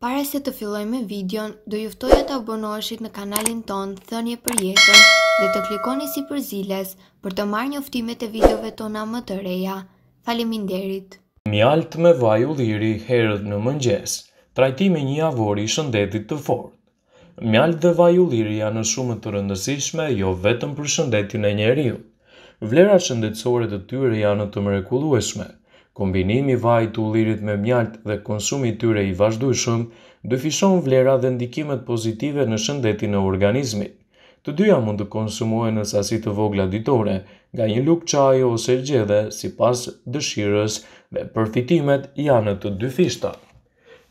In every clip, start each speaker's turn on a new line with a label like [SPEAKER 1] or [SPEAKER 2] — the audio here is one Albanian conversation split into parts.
[SPEAKER 1] Pare se të filloj me videon, do e të abonoheshit në kanalin ton Thënje për jetën dhe të klikoni si për ziles për të marrë njoftimet e videove tona më të reja. Faleminderit. Mjalt me vaj u liri herët në mëngjes, trajtimi një avori shëndetit të fort. Mjalt dhe vaj u janë shumë të rëndësishme, jo vetëm për shëndetin e njeriu. Vlerat shëndetsore të tyre janë të mrekulueshme, kombinimi vaj të ullirit me mjalt dhe konsumi tyre i vazhdueshëm dëfishon vlera dhe ndikimet pozitive në shëndetin e organizmit. Të dyja mund të konsumohen në sasi të vogla ditore, nga një lukë çaji ose si sipas dëshirës dhe përfitimet janë të dyfishta.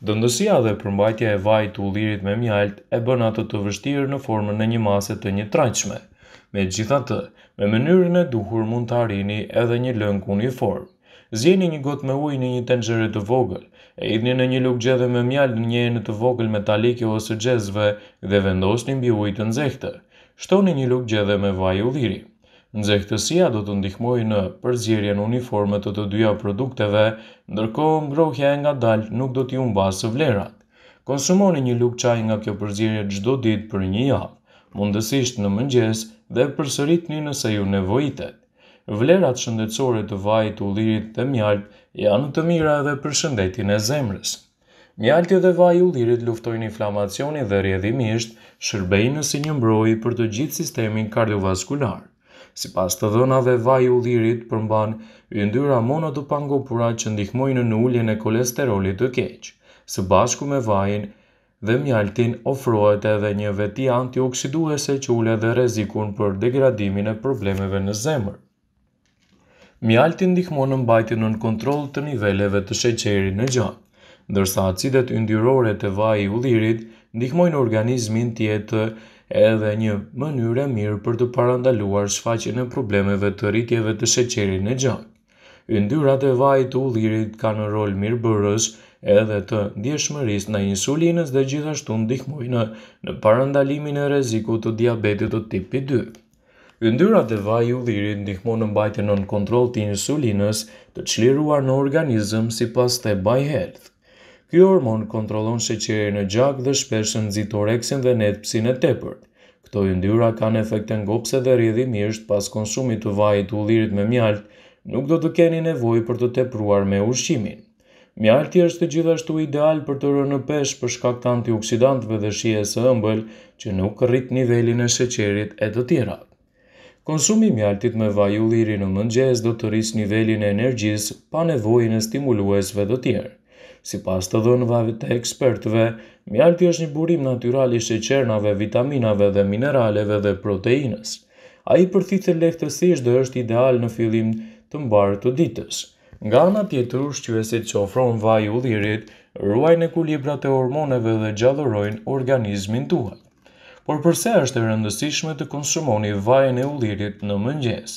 [SPEAKER 1] Dëndësia dhe përmbajtja e vaj të ullirit me mjalt e bën atë të vështirë në formën në një maset të një traqme. Me gjitha të, me mënyrën e duhur mund të arini edhe një lëngë uniform. Zjeni një gotë me ujë në një tenxhere të vogël. E hidhni në një lugë gjethe me mjalt në një enë të vogël metalike ose xhezve dhe vendosni mbi ujë të nxehtë. Shtoni një lugë gjethe me vaj ulliri. Nxehtësia do të ndihmojë në përzierjen uniforme të të dyja produkteve, ndërkohë ngrohja e ngadalë nuk do të ju mbasë vlerat. Konsumoni një lugë çaj nga kjo përzierje çdo ditë për një javë, mundësisht në mëngjes dhe përsëritni nëse ju nevojitet vlerat shëndetësore të vajit, ullirit dhe mjalt janë të mira edhe për shëndetin e zemrës. Mjaltje dhe vaj ullirit luftojnë inflamacioni dhe rjedhimisht shërbejnë në si një mbroj për të gjithë sistemin kardiovaskular. Si pas të dhëna dhe vaj ullirit përmban, yndyra mona të që ndihmojnë në ulljen e kolesterolit të keqë. Së bashku me vajin dhe mjaltin ofrohet edhe një veti antioksiduese që ullet dhe rezikun për degradimin e problemeve në zemër. Mjalti ndihmon në mbajtjen në kontrol të niveleve të sheqeri në gjak, ndërsa acidet yndyrore të vaj i ullirit ndihmojnë organizmin tjetë edhe një mënyre mirë për të parandaluar shfaqin e problemeve të rritjeve të sheqeri në gjak. Yndyrat e vaj të ullirit ka në rol mirë edhe të ndjeshmërisë në insulinës dhe gjithashtu ndihmojnë në parandalimin e reziku të diabetit të tipi 2. Yndyra dhe vaj u dhirit ndihmon në mbajtje në kontrol të insulinës të qliruar në organizëm si pas të baj health. Ky hormon kontrolon sheqeri në gjak dhe shpeshën zitoreksin dhe netpsin e tepërt. Këto yndyra kanë efekte ngopse dhe rridhi mirësht pas konsumit të vajit të ullirit me mjalt, nuk do të keni nevoj për të tepruar me ushqimin. Mjalti është të gjithashtu ideal për të rënë pesh për shkak të antioksidantëve dhe shiesë ëmbël që nuk rrit nivelin e sheqerit e të tjerat i mjaltit me vaj u në mëngjes do të rris nivelin e energjis pa nevojnë e stimuluesve do tjerë. Si pas të dhënë vave të ekspertve, mjalti është një burim i sheqernave, vitaminave dhe mineraleve dhe proteinës. A i përthitë lehtësisht dhe është ideal në fillim të mbarë të ditës. Nga ana tjetër ushqyeset që ofron vaj u lirit, ruajnë kulibrat e hormoneve dhe gjallërojnë organizmin tuaj por përse është e rëndësishme të konsumoni vajën e ullirit në mëngjes?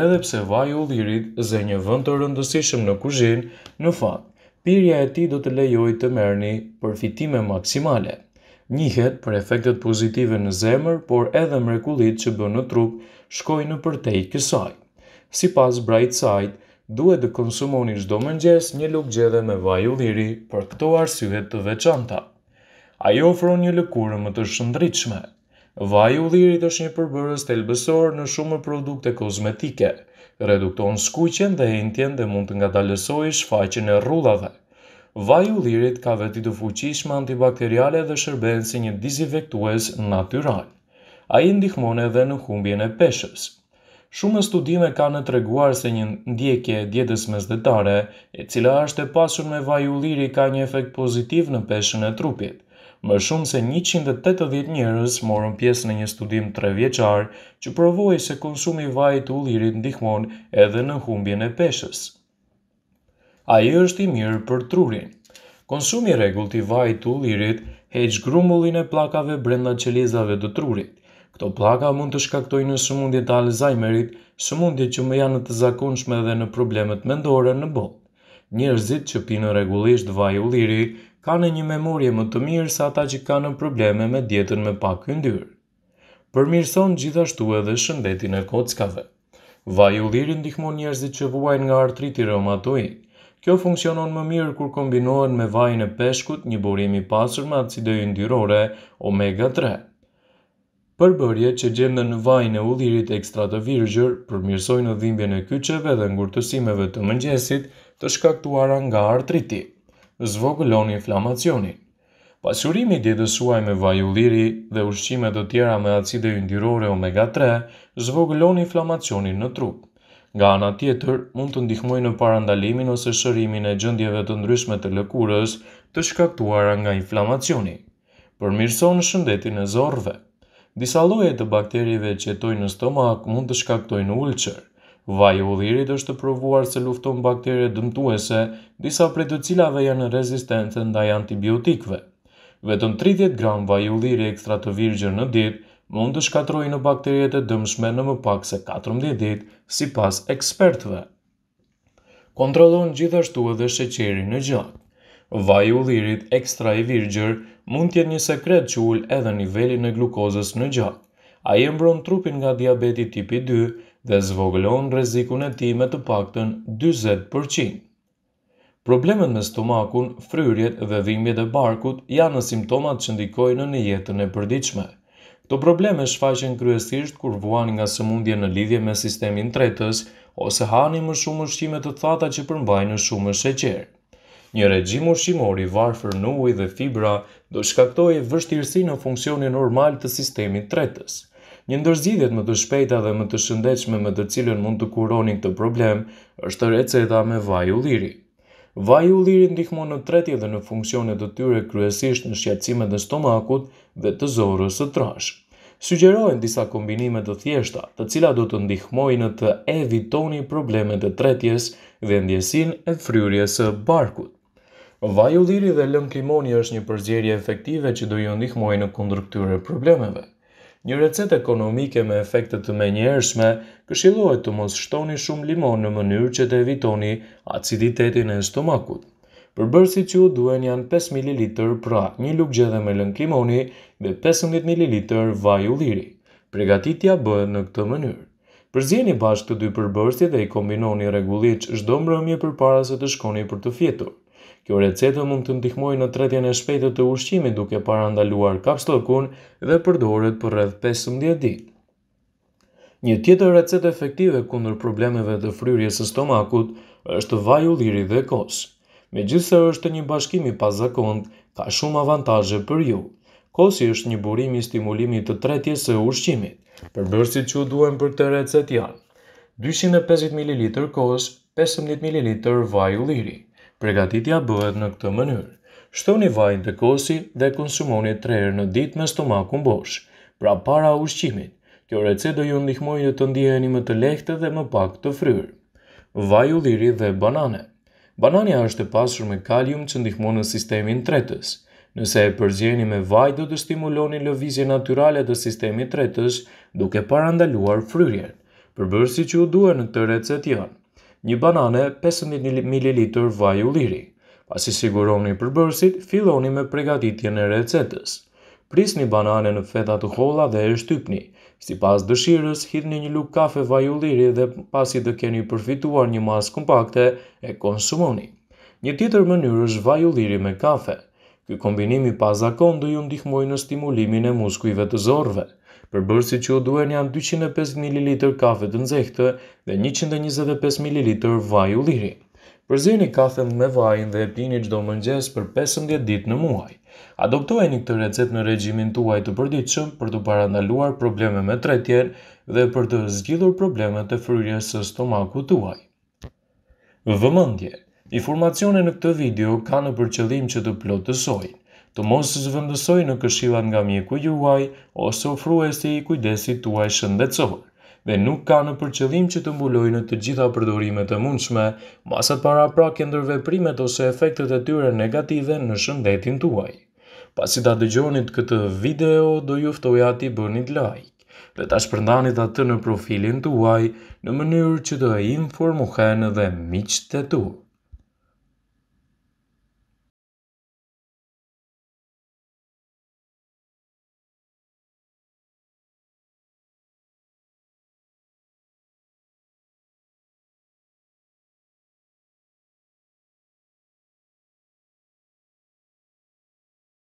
[SPEAKER 1] Edhe pse vaj e ullirit zë një vënd të rëndësishme në kuzhin, në fakt, pirja e ti do të lejoj të merni përfitime maksimale. Njëhet për efektet pozitive në zemër, por edhe mrekulit që bënë në trup, shkojnë në përtej kësaj. Si pas Bright Side, duhet të konsumoni shdo mëngjes një lukë gjedhe me vaj u liri për këto arsyet të veçantat. Ajo ofron një lëkurë më të shëndritshme. Vaj u është një përbërës të elbësor në shumë produkte kozmetike, redukton skuqen dhe hentjen dhe mund të nga dalësoj shfaqen e rullave. Vaj u ka veti të fuqishme antibakteriale dhe shërben si një dizivektues natural. A i ndihmon edhe në humbjen e peshës. Shumë studime ka në treguar se një ndjekje djetës mesdetare, e cila është e pasur me vaj u liri ka një efekt pozitiv në peshën e trupit më shumë se 180 njerëz morën pjesë në një studim 3 vjeçar që provoi se konsumi i vajit të ullirit ndihmon edhe në humbjen e peshës. Ai është i mirë për trurin. Konsumi i rregullt i vajit të ullirit heq grumbullin e pllakave brenda qelizave të trurit. Këto plaka mund të shkaktojnë në sëmundje të Alzheimerit, sëmundje që më janë të zakonshme dhe në problemet mendore në botë. Njerëzit që pinë regullisht vaj u liri, kanë një memorje më të mirë se ata që kanë probleme me dietën me pak yndyrë. Përmirëson gjithashtu edhe shëndetin e kockave. u ulliri ndihmon njerëzit që vuajn nga artriti reumatoid. Kjo funksionon më mirë kur kombinohen me vajin e peshkut, një burim i pasur me acide yndyrore omega 3. Përbërje që gjende në vajnë e ullirit ekstra të virgjër, përmirsojnë dhimbje në kyqeve dhe ngurtësimeve të mëngjesit të shkaktuara nga artritit zvogëlon inflamacionin. Pasurimi djedësuaj me vajulliri dhe ushqime të tjera me acide yndyrore omega 3 zvogëlon inflamacionin në trup. Nga ana tjetër, mund të ndihmoj në parandalimin ose shërimin e gjëndjeve të ndryshme të lëkurës të shkaktuara nga inflamacioni. Përmirson shëndetin e zorve. Disa loje të bakterive që jetojnë në stomak mund të shkaktojnë ulqër. Vaj u dhirit është të provuar se lufton bakterje dëmtuese, disa prej të cilave janë rezistente ndaj antibiotikve. Vetëm 30 gram vaj u dhirit ekstra të virgjër në dit, mund të shkatrojnë në bakterjet e dëmshme në më pak se 14 dit, si pas ekspertve. Kontrollon gjithashtu edhe sheqeri në gjatë. Vaj u dhirit ekstra i virgjër mund tjetë një sekret që ullë edhe nivelin e glukozës në gjatë. A i mbron trupin nga diabeti tipi 2, dhe zvoglon rrezikun e tij me të paktën 40%. Problemet me stomakun, fryrjet dhe dhimbjet e barkut janë në simptomat që ndikojnë në jetën e përdiqme. Këto probleme shfaqen kryesisht kur vuan nga sëmundje në lidhje me sistemin tretës ose hani më shumë ushqime të thata që përmbajnë shumë sheqer. Një regjim ushqimor i varfër në ujë dhe fibra do shkaktojë vështirësi në funksionin normal të sistemit tretës. Një ndërzidjet më të shpejta dhe më të shëndechme me të cilën mund të kuroni këtë problem është të receta me vaj u liri. Vaj u në tretje dhe në funksionet të tyre kryesisht në shqetsimet e stomakut dhe të zorës të trash. Sugjerohen disa kombinimet të thjeshta të cila do të ndihmojnë të evitoni problemet të tretjes dhe ndjesin e fryrjes e barkut. Vaj u liri dhe lëmkimoni është një përgjerje efektive që do ju ndihmojnë në kundrë këtyre problemeve një recet ekonomike me efektet të menjërshme, këshilohet të mos shtoni shumë limon në mënyrë që të evitoni aciditetin e stomakut. Për bërë që duen janë 5 ml, pra një luk gjedhe me lënk limoni dhe 15 ml vaj u liri. Pregatitja bëhet në këtë mënyrë. Përzjeni bashkë të dy përbërsi dhe i kombinoni regullit që shdo mbrëmje për para se të shkoni për të fjetur. Kjo recetë mund të ndihmojë në tretjen e shpejtë të ushqimit duke parandaluar kapstokun dhe përdoret për rreth 15 ditë. Një tjetër recetë efektive kundër problemeve të fryrjes së stomakut është vaj ulliri dhe kos. Megjithëse është një bashkim i pazakont, ka shumë avantazhe për ju. Kosi është një burim i stimulimit të tretjes së ushqimit. Përbërësit që u për të recet janë. 250 ml kos, 15 ml vaj u liri. Pregatitja bëhet në këtë mënyrë. Shtoni vajnë të kosi dhe konsumoni të rrë në dit me stomakun bosh, pra para ushqimit. Kjo rece do ju ndihmojnë të ndiheni më të lehtë dhe më pak të fryrë. Vaj u liri dhe banane. Banania është e pasur me kalium që ndihmojnë në sistemin tretës. Nëse e përgjeni me vaj do të stimuloni lëvizje naturale të sistemi tretës duke parandaluar fryrjen, përbërsi që u duhe në të recet janë një banane 15 ml vaj ulliri. Pasi siguroni përbërësit, filloni me pregatitjen e recetës. Prisni banane në feta të hola dhe e shtypni. Si pas dëshirës, hidhni një lukë kafe vaj ulliri dhe pasi të keni përfituar një masë kompakte, e konsumoni. Një tjetër mënyrë është vaj ulliri me kafe. Ky kombinimi pas zakon do ju ndihmoj në stimulimin e muskujve të zorve. Për bërësit që u duen janë 205 ml kafe të nxehtë dhe 125 ml vaj u liri. Përzirni kafen me vajin dhe e pini qdo mëngjes për 15 dit në muaj. Adoptojeni këtë recet në regjimin tuaj të përdiqëm për të parandaluar probleme me tretjen dhe për të zgjidhur probleme të fryrjes së stomaku tuaj. Vëmëndje Informacione në këtë video ka në përqëllim që të plotësojnë të mos zëvëndësoj në këshilat nga mjeku juaj ose ofruesi i kujdesit tuaj shëndetësor dhe nuk ka në përqëllim që të mbulojnë të gjitha përdorimet e mundshme, masat para pra këndërve primet ose efektet e tyre negative në shëndetin tuaj. Pasi ta dëgjonit këtë video, do juftoj ati bënit like, dhe ta shpërndanit atë në profilin tuaj në mënyrë që të informohen dhe miqët e tuaj.